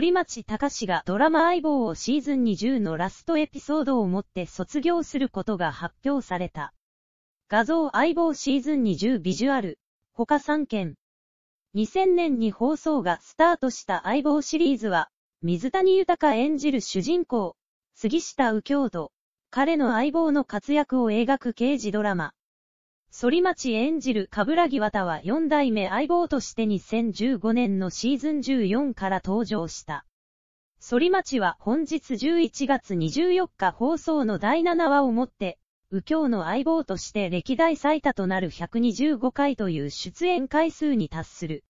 反町隆史がドラマ相棒をシーズン20のラストエピソードをもって卒業することが発表された。画像相棒シーズン20ビジュアル、他3件。2000年に放送がスタートした相棒シリーズは、水谷豊演じる主人公、杉下右京と、彼の相棒の活躍を描く刑事ドラマ。反町演じるギワ綿は4代目相棒として2015年のシーズン14から登場した。反町は本日11月24日放送の第7話をもって、右京の相棒として歴代最多となる125回という出演回数に達する。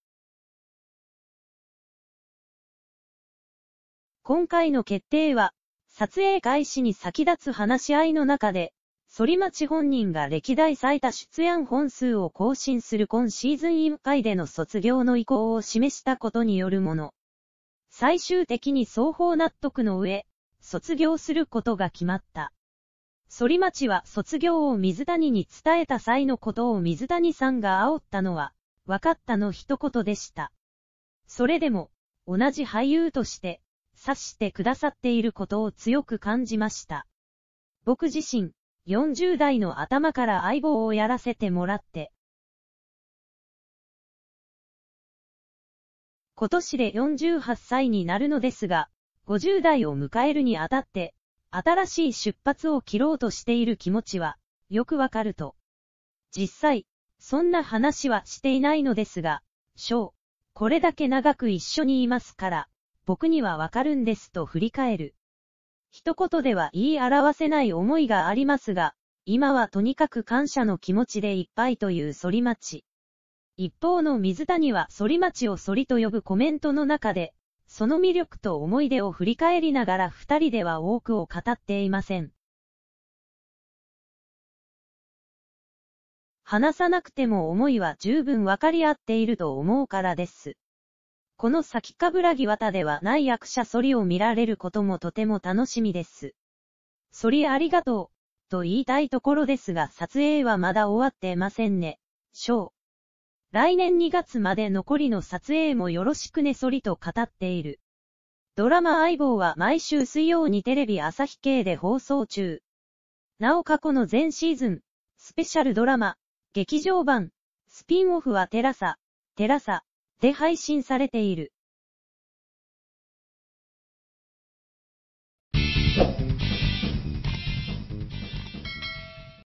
今回の決定は、撮影開始に先立つ話し合いの中で、反町本人が歴代最多出演本数を更新する今シーズン委員会での卒業の意向を示したことによるもの。最終的に双方納得の上、卒業することが決まった。反町は卒業を水谷に伝えた際のことを水谷さんが煽ったのは、分かったの一言でした。それでも、同じ俳優として、察してくださっていることを強く感じました。僕自身、40代の頭から相棒をやらせてもらって。今年で48歳になるのですが、50代を迎えるにあたって、新しい出発を切ろうとしている気持ちは、よくわかると。実際、そんな話はしていないのですが、翔、これだけ長く一緒にいますから、僕にはわかるんですと振り返る。一言では言い表せない思いがありますが、今はとにかく感謝の気持ちでいっぱいという反町。一方の水谷は反町を反と呼ぶコメントの中で、その魅力と思い出を振り返りながら二人では多くを語っていません。話さなくても思いは十分わかり合っていると思うからです。この先かぶらぎ綿ではない役者ソリを見られることもとても楽しみです。ソリありがとう、と言いたいところですが撮影はまだ終わってませんね、ショー。来年2月まで残りの撮影もよろしくねソリと語っている。ドラマ相棒は毎週水曜にテレビ朝日系で放送中。なお過去の全シーズン、スペシャルドラマ、劇場版、スピンオフはテラサ、テラサ。で配信されている。